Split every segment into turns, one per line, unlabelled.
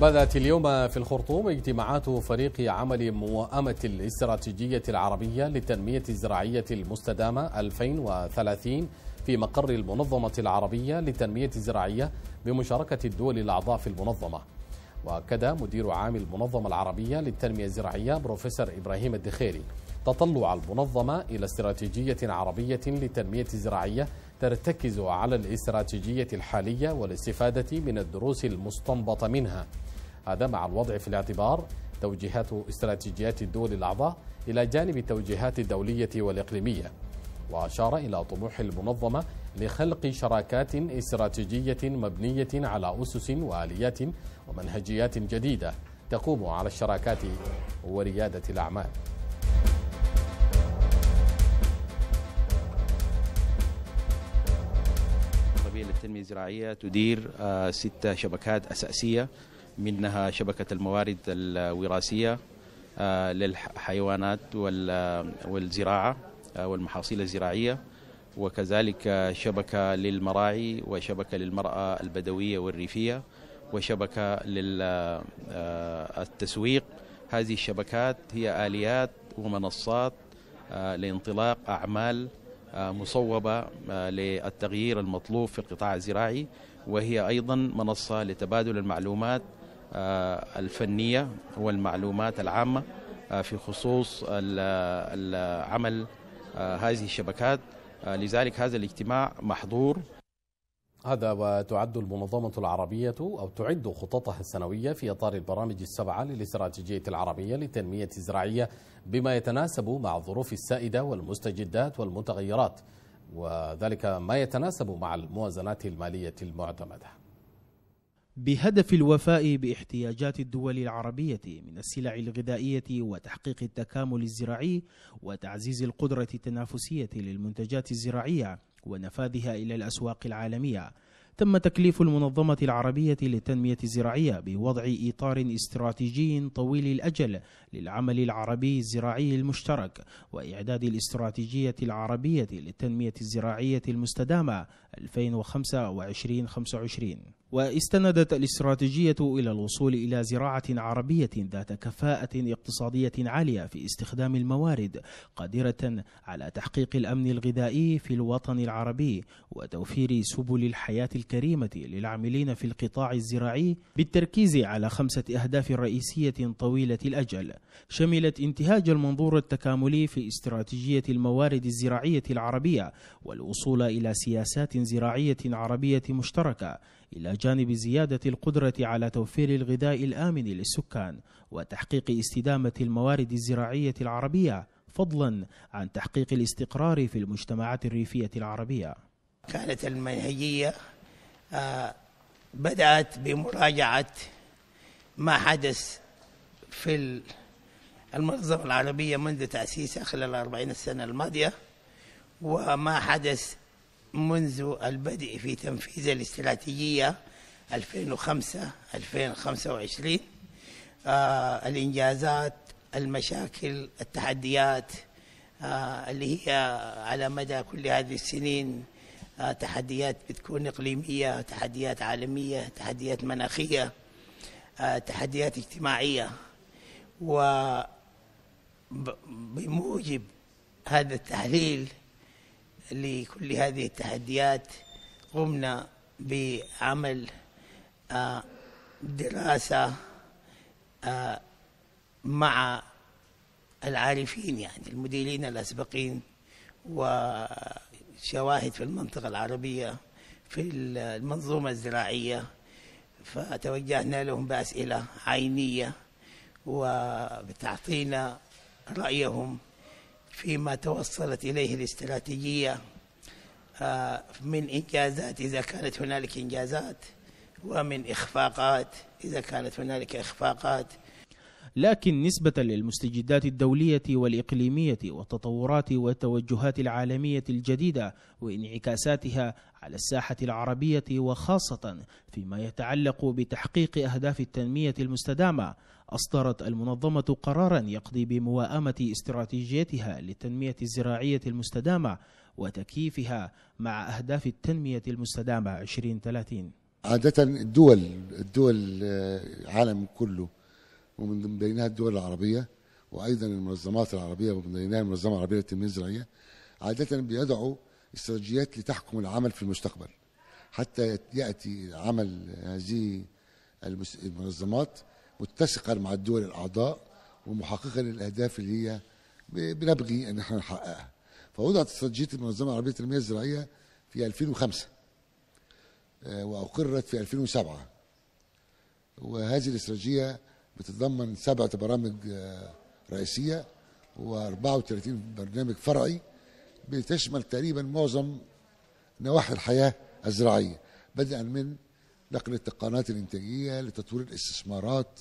بدأت اليوم في الخرطوم اجتماعات فريق عمل موائمة الاستراتيجية العربية للتنمية الزراعية المستدامة 2030 في مقر المنظمة العربية للتنمية الزراعية بمشاركة الدول الأعضاء في المنظمة وأكد مدير عام المنظمة العربية للتنمية الزراعية بروفيسور إبراهيم الدخيري تطلع المنظمة إلى استراتيجية عربية للتنمية الزراعية ترتكز على الاستراتيجية الحالية والاستفادة من الدروس المستنبطة منها هذا مع الوضع في الاعتبار توجيهات استراتيجيات الدول الأعضاء إلى جانب التوجيهات الدولية والإقليمية وأشار إلى طموح المنظمة لخلق شراكات استراتيجية مبنية على أسس وآليات ومنهجيات جديدة تقوم على الشراكات وريادة الأعمال
التنمية الزراعية تدير آه، ست شبكات أساسية منها شبكة الموارد الوراثية آه، للحيوانات آه، والزراعة والمحاصيل الزراعية وكذلك شبكة للمراعي وشبكة للمرأة البدوية والريفية وشبكة للتسويق هذه الشبكات هي آليات ومنصات لانطلاق أعمال آه، مصوبة آه، للتغيير المطلوب في القطاع الزراعي وهي أيضا منصة لتبادل المعلومات آه، الفنية والمعلومات العامة في خصوص عمل هذه الشبكات لذلك هذا الاجتماع محظور
هذا وتعد المنظمة العربية أو تعد خططها السنوية في إطار البرامج السبعة للاستراتيجية العربية للتنمية الزراعية بما يتناسب مع الظروف السائدة والمستجدات والمتغيرات وذلك ما يتناسب مع الموازنات المالية المعتمدة بهدف الوفاء
باحتياجات الدول العربية من السلع الغذائية وتحقيق التكامل الزراعي وتعزيز القدرة التنافسية للمنتجات الزراعية ونفاذها إلى الأسواق العالمية تم تكليف المنظمة العربية للتنمية الزراعية بوضع إطار استراتيجي طويل الأجل للعمل العربي الزراعي المشترك وإعداد الاستراتيجية العربية للتنمية الزراعية المستدامة 2025 واستندت الاستراتيجية إلى الوصول إلى زراعة عربية ذات كفاءة اقتصادية عالية في استخدام الموارد قادرة على تحقيق الأمن الغذائي في الوطن العربي وتوفير سبل الحياة الكريمة للعاملين في القطاع الزراعي بالتركيز على خمسة أهداف رئيسية طويلة الأجل شملت انتهاج المنظور التكاملي في استراتيجية الموارد الزراعية العربية والوصول إلى سياسات زراعية عربية مشتركة إلى جانب زيادة القدرة على توفير الغذاء الآمن للسكان وتحقيق استدامة الموارد الزراعية العربية فضلا عن تحقيق الاستقرار في المجتمعات الريفية العربية
كانت المنهجية آه، بدأت بمراجعة ما حدث في المنظمة العربية منذ تأسيسها خلال الأربعين السنة الماضية وما حدث منذ البدء في تنفيذ الاستراتيجية 2005-2025 آه الإنجازات المشاكل التحديات آه اللي هي على مدى كل هذه السنين آه تحديات بتكون إقليمية تحديات عالمية تحديات مناخية آه، تحديات اجتماعية وبموجب هذا التحليل لكل هذه التحديات قمنا بعمل آه، دراسة آه، مع العارفين يعني المديرين الأسبقين وشواهد في المنطقة العربية في المنظومة الزراعية فتوجهنا لهم بأسئلة عينية وبتعطينا رأيهم فيما توصلت إليه الاستراتيجية آه، من إنجازات إذا كانت هنالك إنجازات ومن إخفاقات إذا كانت هنالك إخفاقات
لكن نسبة للمستجدات الدولية والإقليمية والتطورات والتوجهات العالمية الجديدة وانعكاساتها على الساحة العربية وخاصة فيما يتعلق بتحقيق أهداف التنمية المستدامة أصدرت المنظمة قرارا يقضي بمواءمة استراتيجيتها للتنمية الزراعية المستدامة وتكييفها مع أهداف التنمية المستدامة 2030
عادة الدول الدول آه، العالم كله ومن بينها الدول العربية وأيضا المنظمات العربية ومن بينها المنظمة العربية للتنمية الزراعية عادة بيضعوا استراتيجيات لتحكم العمل في المستقبل حتى يأتي عمل هذه المنظمات متسقا مع الدول الأعضاء ومحققا للأهداف اللي هي بنبغي أن احنا نحققها فوضعت استراتيجية المنظمة العربية للتنمية الزراعية في 2005 آه، وأقرت في 2007 وهذه الاستراتيجية بتتضمن سبعة برامج آه، رئيسية و34 برنامج فرعي بتشمل تقريبا معظم نواحي الحياة الزراعية بدءا من نقل التقنيات الإنتاجية لتطوير الاستثمارات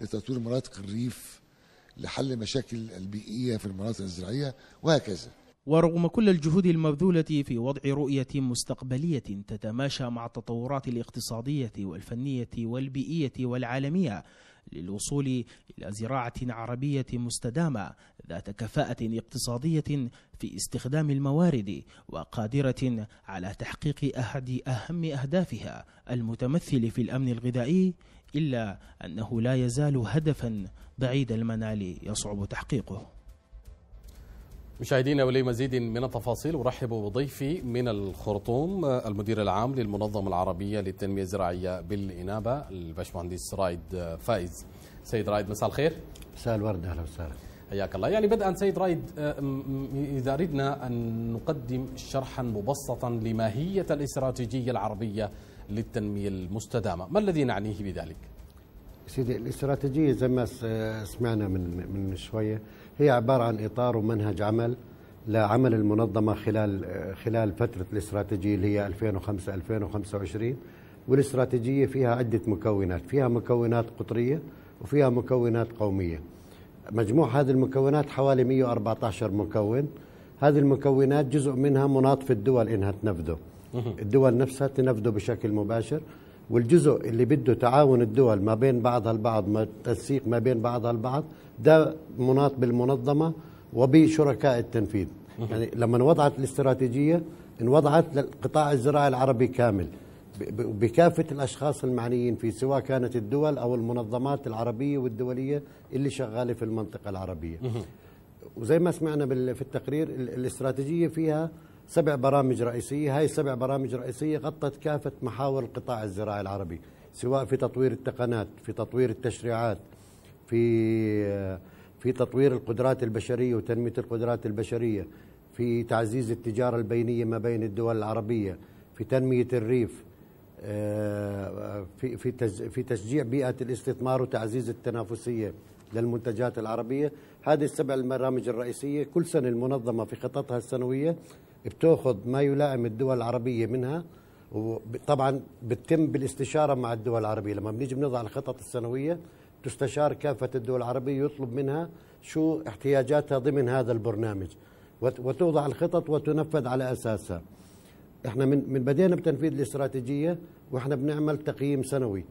لتطوير مناطق الريف لحل مشاكل البيئية في المناطق
الزراعية وهكذا ورغم كل الجهود المبذولة في وضع رؤية مستقبلية تتماشى مع التطورات الاقتصادية والفنية والبيئية والعالمية للوصول إلى زراعة عربية مستدامة ذات كفاءة اقتصادية في استخدام الموارد وقادرة على تحقيق أحد أهم أهدافها المتمثل في الأمن الغذائي إلا أنه لا يزال هدفا بعيد المنال يصعب تحقيقه
مشاهدينا ولمزيد من التفاصيل ارحب بضيفي من الخرطوم المدير العام للمنظمه العربيه للتنميه الزراعيه بالانابه الباشمهندس رايد فايز. سيد رايد مساء الخير. مساء الورد اهلا وسهلا. حياك الله، يعني بدءا سيد رايد اذا اردنا ان نقدم شرحا مبسطا لماهيه الاستراتيجيه العربيه للتنميه المستدامه، ما الذي نعنيه بذلك؟
سيدي الاستراتيجيه زي ما سمعنا من من شويه هي عباره عن اطار ومنهج عمل لعمل المنظمه خلال خلال فتره الاستراتيجيه اللي هي 2005 2025 والاستراتيجيه فيها عده مكونات، فيها مكونات قطريه وفيها مكونات قوميه. مجموع هذه المكونات حوالي 114 مكون، هذه المكونات جزء منها مناط في الدول انها تنفذه. الدول نفسها تنفذه بشكل مباشر والجزء اللي بده تعاون الدول ما بين بعضها البعض ما تنسيق ما بين بعضها البعض ده مناط بالمنظمه وبشركاء التنفيذ يعني لما وضعت الاستراتيجيه انوضعت للقطاع الزراعي العربي كامل بكافة الأشخاص المعنيين فيه سواء كانت الدول أو المنظمات العربية والدولية اللي شغالة في المنطقة العربية وزي ما سمعنا في التقرير الاستراتيجية فيها سبع برامج رئيسية هاي السبع برامج رئيسية غطت كافة محاور القطاع الزراعي العربي سواء في تطوير التقنات في تطوير التشريعات في في تطوير القدرات البشرية وتنمية القدرات البشرية في تعزيز التجارة البينية ما بين الدول العربية في تنمية الريف آه، في في في تشجيع بيئة الاستثمار وتعزيز التنافسية للمنتجات العربية هذه السبع البرامج الرئيسية كل سنة المنظمة في خططها السنوية بتاخذ ما يلائم الدول العربيه منها وطبعا بتتم بالاستشاره مع الدول العربيه لما بنيجي بنضع الخطط السنويه تستشار كافه الدول العربيه يطلب منها شو احتياجاتها ضمن هذا البرنامج وتوضع الخطط وتنفذ على اساسها احنا من من بدينا بتنفيذ الاستراتيجيه واحنا بنعمل تقييم سنوي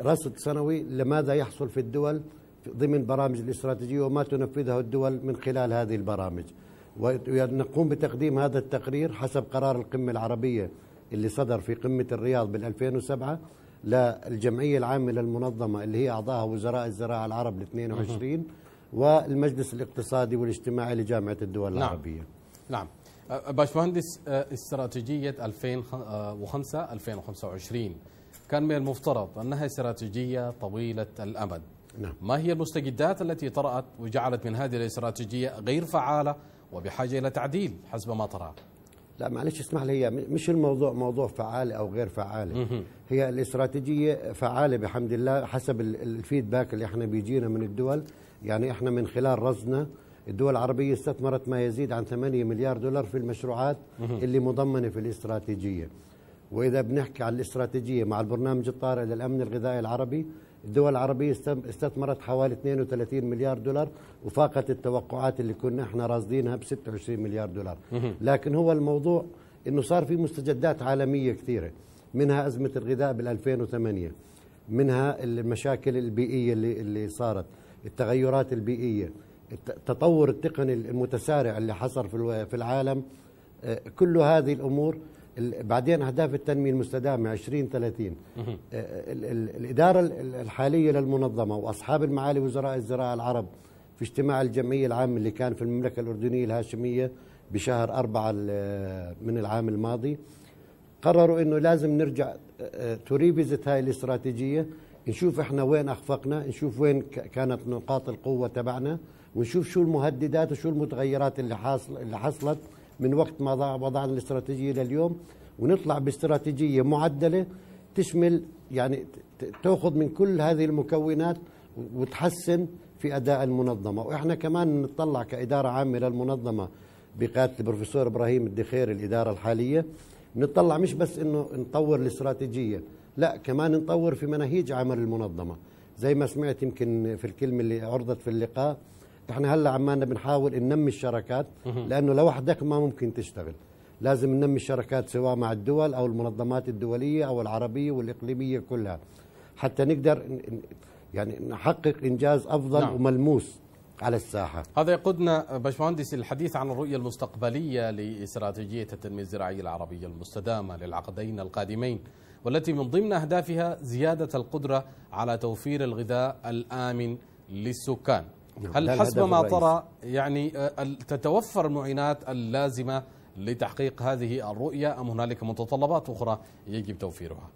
رصد سنوي لماذا يحصل في الدول ضمن برامج الاستراتيجيه وما تنفذه الدول من خلال هذه البرامج ونقوم بتقديم هذا التقرير حسب قرار القمة العربية اللي صدر في قمة الرياض بال2007 للجمعية العامة للمنظمة اللي هي أعضاها وزراء الزراعة العرب ال22 والمجلس الاقتصادي والاجتماعي لجامعة الدول نعم. العربية
نعم باشمهندس استراتيجية 2005 2025 آه، كان من المفترض أنها استراتيجية طويلة الأمد نعم. ما هي المستجدات التي طرأت وجعلت من هذه الاستراتيجية غير فعالة وبحاجة إلى تعديل حسب ما ترى
لا معلش اسمح لي هي مش الموضوع موضوع فعال او غير فعال هي الاستراتيجيه فعاله بحمد الله حسب الفيدباك اللي احنا بيجينا من الدول يعني احنا من خلال رصدنا الدول العربيه استثمرت ما يزيد عن 8 مليار دولار في المشروعات اللي مضمنه في الاستراتيجيه واذا بنحكي عن الاستراتيجيه مع البرنامج الطارئ للامن الغذائي العربي الدول العربية استثمرت حوالي 32 مليار دولار وفاقت التوقعات اللي كنا احنا راصدينها ب 26 مليار دولار لكن هو الموضوع انه صار في مستجدات عالمية كثيرة منها أزمة الغذاء بال 2008 منها المشاكل البيئية اللي, اللي صارت التغيرات البيئية التطور التقني المتسارع اللي حصل في العالم آه، كل هذه الأمور بعدين اهداف التنميه المستدامه 2030 آه، الاداره الحاليه للمنظمه واصحاب المعالي وزراء الزراعه العرب في اجتماع الجمعيه العام اللي كان في المملكه الاردنيه الهاشميه بشهر أربعة آه، من العام الماضي قرروا انه لازم نرجع تريفيزت آه، هاي الاستراتيجيه نشوف احنا وين اخفقنا نشوف وين كانت نقاط القوه تبعنا ونشوف شو المهددات وشو المتغيرات اللي حاصل اللي حصلت من وقت ما وضعنا الاستراتيجيه لليوم ونطلع باستراتيجيه معدله تشمل يعني تاخذ من كل هذه المكونات وتحسن في اداء المنظمه واحنا كمان نطلع كاداره عامه للمنظمه بقياده البروفيسور ابراهيم الدخير الاداره الحاليه نطلع مش بس انه نطور الاستراتيجيه لا كمان نطور في مناهيج عمل المنظمه زي ما سمعت يمكن في الكلمه اللي عرضت في اللقاء نحن هلا عمالنا بنحاول ننمي الشراكات لانه لوحدك ما ممكن تشتغل لازم ننمي الشراكات سواء مع الدول او المنظمات الدوليه او العربيه والاقليميه كلها حتى نقدر يعني نحقق انجاز افضل نعم. وملموس على الساحه.
هذا يقودنا باشمهندس الحديث عن الرؤيه المستقبليه لاستراتيجيه التنميه الزراعيه العربيه المستدامه للعقدين القادمين والتي من ضمن اهدافها زياده القدره على توفير الغذاء الامن للسكان. نعم. هل حسب ما ترى يعني آه، تتوفر المعينات اللازمه لتحقيق هذه الرؤيه ام هنالك متطلبات اخرى يجب توفيرها؟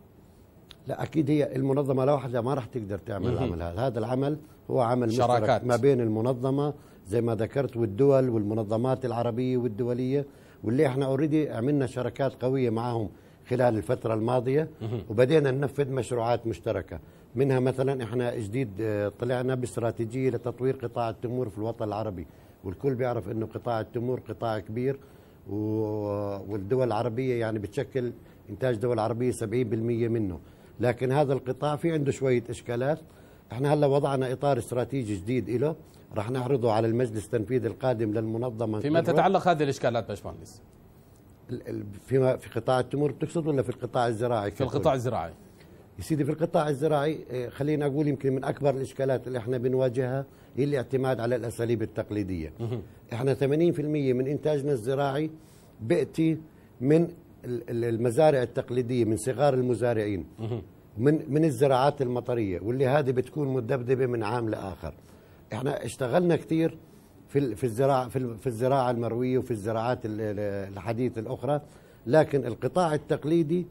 لا اكيد هي المنظمه لوحدها ما راح تقدر تعمل العمل هذا، هذا العمل هو عمل شراكات. مشترك ما بين المنظمه زي ما ذكرت والدول والمنظمات العربيه والدوليه واللي احنا اوريدي عملنا شراكات قويه معهم خلال الفترة الماضية وبدينا ننفذ مشروعات مشتركة منها مثلا احنا جديد آه، طلعنا باستراتيجية لتطوير قطاع التمور في الوطن العربي والكل بيعرف انه قطاع التمور قطاع كبير والدول العربية يعني بتشكل انتاج دول عربية 70% منه لكن هذا القطاع في عنده شوية اشكالات احنا هلا وضعنا اطار استراتيجي جديد له رح نعرضه على المجلس التنفيذي القادم للمنظمه فيما تتعلق
هذه الاشكالات باشمهندس
فيما في قطاع التمور بتقصد ولا في القطاع الزراعي؟ في القطاع الزراعي يا سيدي في القطاع الزراعي إيه، خلينا اقول يمكن من اكبر الاشكالات اللي احنا بنواجهها هي الاعتماد على الاساليب التقليديه. احنا 80% من انتاجنا الزراعي بياتي من المزارع التقليديه من صغار المزارعين من من الزراعات المطريه واللي هذه بتكون مدبدبه من عام لاخر. احنا اشتغلنا كثير في في الزراعه في في الزراعه المرويه وفي الزراعات الحديثه الاخرى لكن القطاع التقليدي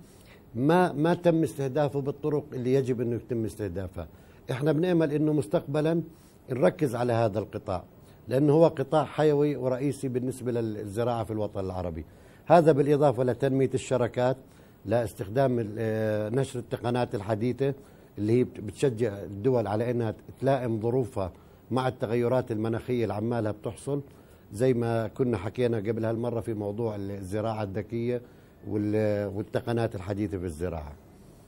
ما ما تم استهدافه بالطرق اللي يجب انه يتم استهدافها احنا بنامل انه مستقبلا نركز على هذا القطاع لانه هو قطاع حيوي ورئيسي بالنسبه للزراعه في الوطن العربي هذا بالاضافه لتنميه الشركات لاستخدام آه، نشر التقنيات الحديثه اللي هي بتشجع الدول على انها تلائم ظروفها مع التغيرات المناخية اللي عمالها بتحصل زي ما كنا حكينا قبل هالمرة في موضوع الزراعة الذكية والتقنات الحديثة في الزراعة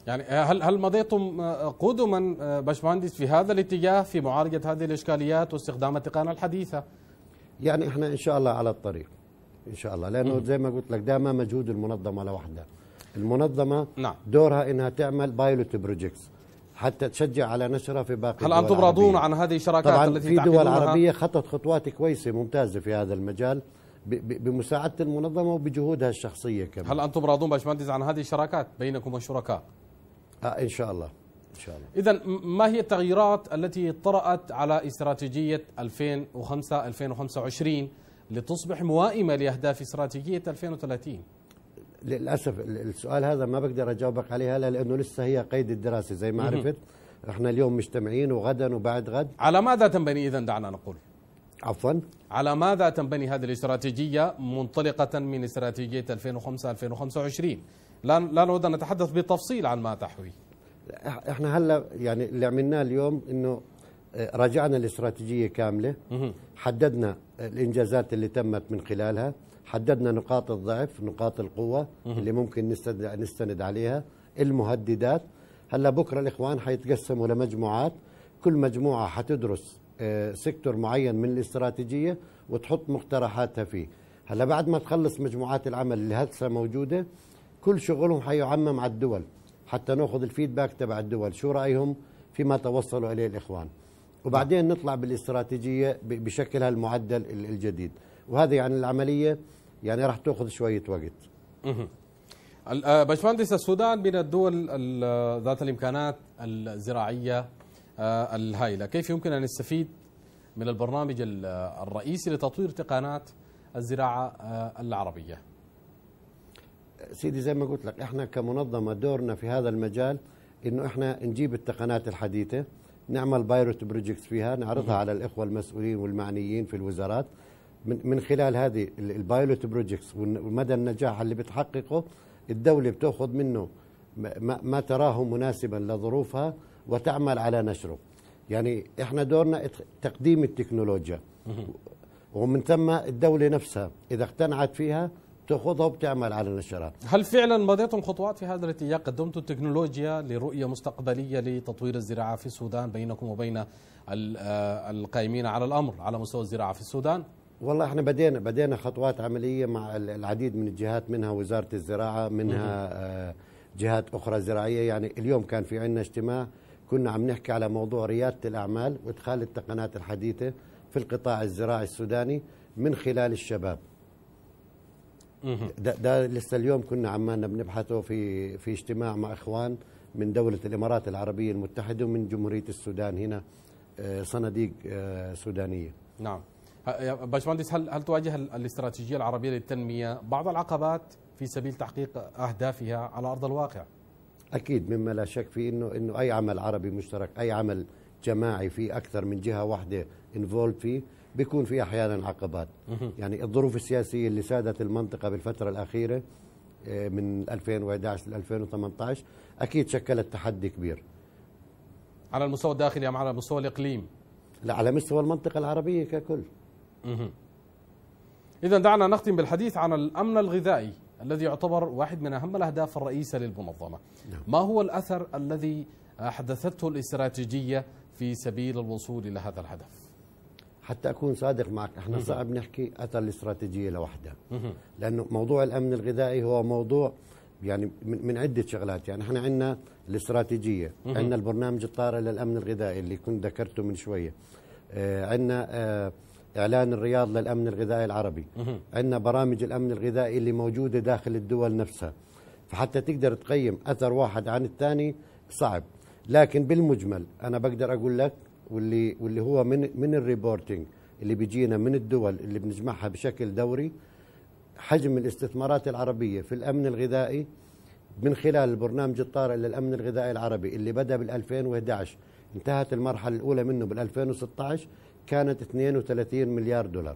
يعني هل هل مضيتم آه، قدما آه، باشمهندس
في هذا الاتجاه في معالجه هذه الاشكاليات واستخدام التقنيه الحديثه؟
يعني احنا ان شاء الله على الطريق ان شاء الله لانه زي ما قلت لك ده ما مجهود المنظمه لوحدها. المنظمه نعم. دورها انها تعمل بايلوت بروجيكتس حتى تشجع على نشرها في باقي هل انتم راضون عن هذه الشراكات طبعاً التي في دول عربيه خطت خطوات كويسه ممتازه في هذا المجال بمساعده المنظمه وبجهودها الشخصيه كمان
هل انتم راضون باشمهندس عن هذه الشراكات بينكم والشركاء؟
آه ان شاء الله ان شاء الله
اذا ما هي التغييرات التي طرات على استراتيجيه 2005 2025 لتصبح موائمه لاهداف استراتيجيه 2030؟
للاسف السؤال هذا ما بقدر اجاوبك عليه هلا لانه لسه هي قيد الدراسه زي ما عرفت احنا اليوم مجتمعين وغدا وبعد غد على ماذا تنبني اذا دعنا نقول عفوا على ماذا تنبني
هذه الاستراتيجيه منطلقه من استراتيجيه 2005 2025 لا لا نود ان نتحدث بالتفصيل عن ما تحوي
احنا هلا يعني اللي عملناه اليوم انه آه، راجعنا الاستراتيجيه كامله حددنا الانجازات اللي تمت من خلالها حددنا نقاط الضعف نقاط القوة اللي ممكن نستند عليها المهددات هلا بكرة الإخوان حيتقسموا لمجموعات كل مجموعة حتدرس آه، سيكتور معين من الاستراتيجية وتحط مقترحاتها فيه هلا بعد ما تخلص مجموعات العمل اللي هسه موجودة كل شغلهم حيعمم على الدول حتى ناخذ الفيدباك تبع الدول شو رأيهم فيما توصلوا إليه الإخوان وبعدين نطلع بالاستراتيجية بشكلها المعدل الجديد وهذه يعني العمليه يعني راح تاخذ شويه وقت.
آه، باشمهندس السودان من الدول آه، ذات الامكانات الزراعيه آه، الهائله، كيف يمكن ان نستفيد من البرنامج الرئيسي لتطوير تقنيات الزراعه العربيه؟
سيدي زي ما قلت لك احنا كمنظمه دورنا في هذا المجال انه احنا نجيب التقنيات الحديثه نعمل بايروت بروجكت فيها نعرضها على الاخوه المسؤولين والمعنيين في الوزارات من خلال هذه البايلوت بروجكتس ومدى النجاح اللي بتحققه الدوله بتاخذ منه ما تراه مناسبا لظروفها وتعمل على نشره يعني احنا دورنا تقديم التكنولوجيا ومن ثم الدوله نفسها اذا اقتنعت فيها تاخذها وبتعمل على نشرها هل فعلا مضيتم
خطوات في هذا الاتجاه قدمتم التكنولوجيا لرؤيه مستقبليه لتطوير الزراعه في السودان بينكم
وبين آه، القائمين على الامر
على مستوى الزراعه في السودان
والله احنا بدينا بدينا خطوات عمليه مع العديد من الجهات منها وزاره الزراعه منها آه، جهات اخرى زراعيه يعني اليوم كان في عندنا اجتماع كنا عم نحكي على موضوع رياده الاعمال وادخال التقنيات الحديثه في القطاع الزراعي السوداني من خلال الشباب ده, ده لسه اليوم كنا عمالنا بنبحثه في في اجتماع مع اخوان من دوله الامارات العربيه المتحده ومن جمهوريه السودان هنا آه، صناديق آه، سودانيه نعم باشمهندس هل هل
تواجه الاستراتيجيه العربيه للتنميه بعض العقبات في سبيل تحقيق اهدافها على
ارض الواقع؟ اكيد مما لا شك فيه انه انه اي عمل عربي مشترك، اي عمل جماعي في اكثر من جهه واحده انفولد فيه بيكون في احيانا عقبات يعني الظروف السياسيه اللي سادت المنطقه بالفتره الاخيره آه، من 2011 ل 2018 اكيد شكلت تحدي كبير
على المستوى الداخلي ام على مستوى الاقليم
لا على مستوى المنطقه العربيه ككل
إذا دعنا نختم بالحديث عن الأمن الغذائي الذي يعتبر واحد من أهم الأهداف الرئيسة للمنظمة نعم. ما هو الأثر الذي أحدثته الاستراتيجية في سبيل الوصول إلى هذا الهدف
حتى أكون صادق معك احنا صعب نحكي أثر الاستراتيجية لوحدها لأنه موضوع الأمن الغذائي هو موضوع يعني من, عدة شغلات يعني احنا عندنا الاستراتيجية عندنا البرنامج الطارئ للأمن الغذائي اللي كنت ذكرته من شوية آه، عندنا آه، إعلان الرياض للأمن الغذائي العربي عندنا برامج الأمن الغذائي اللي موجودة داخل الدول نفسها فحتى تقدر تقيم أثر واحد عن الثاني صعب لكن بالمجمل أنا بقدر أقول لك واللي واللي هو من من الريبورتنج اللي بيجينا من الدول اللي بنجمعها بشكل دوري حجم الاستثمارات العربية في الأمن الغذائي من خلال البرنامج الطارئ للأمن الغذائي العربي اللي بدأ بال 2011 انتهت المرحلة الأولى منه بال 2016 كانت 32 مليار دولار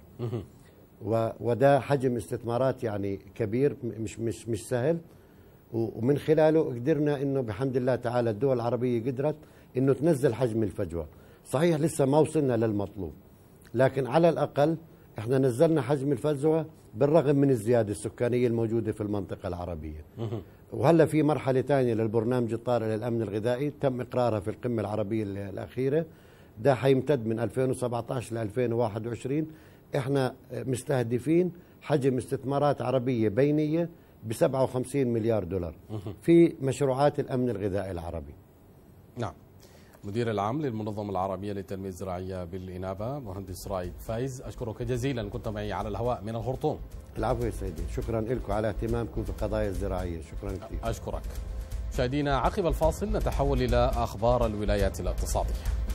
وده حجم استثمارات يعني كبير مش مش مش سهل ومن خلاله قدرنا انه بحمد الله تعالى الدول العربيه قدرت انه تنزل حجم الفجوه صحيح لسه ما وصلنا للمطلوب لكن على الاقل احنا نزلنا حجم الفجوه بالرغم من الزياده السكانيه الموجوده في المنطقه العربيه وهلا في مرحله ثانيه للبرنامج الطارئ للامن الغذائي تم اقرارها في القمه العربيه الاخيره ده هيمتد من 2017 ل 2021 احنا مستهدفين حجم استثمارات عربيه بينيه ب 57 مليار دولار في مشروعات الامن الغذائي العربي.
نعم. مدير العام للمنظمه العربيه للتنميه الزراعيه بالانابه مهندس رائد فايز اشكرك جزيلا كنت معي على
الهواء من الخرطوم. العفو يا سيدي، شكرا لكم على اهتمامكم في القضايا الزراعيه، شكرا كثير. اشكرك.
مشاهدينا عقب الفاصل نتحول الى اخبار الولايات الاقتصاديه.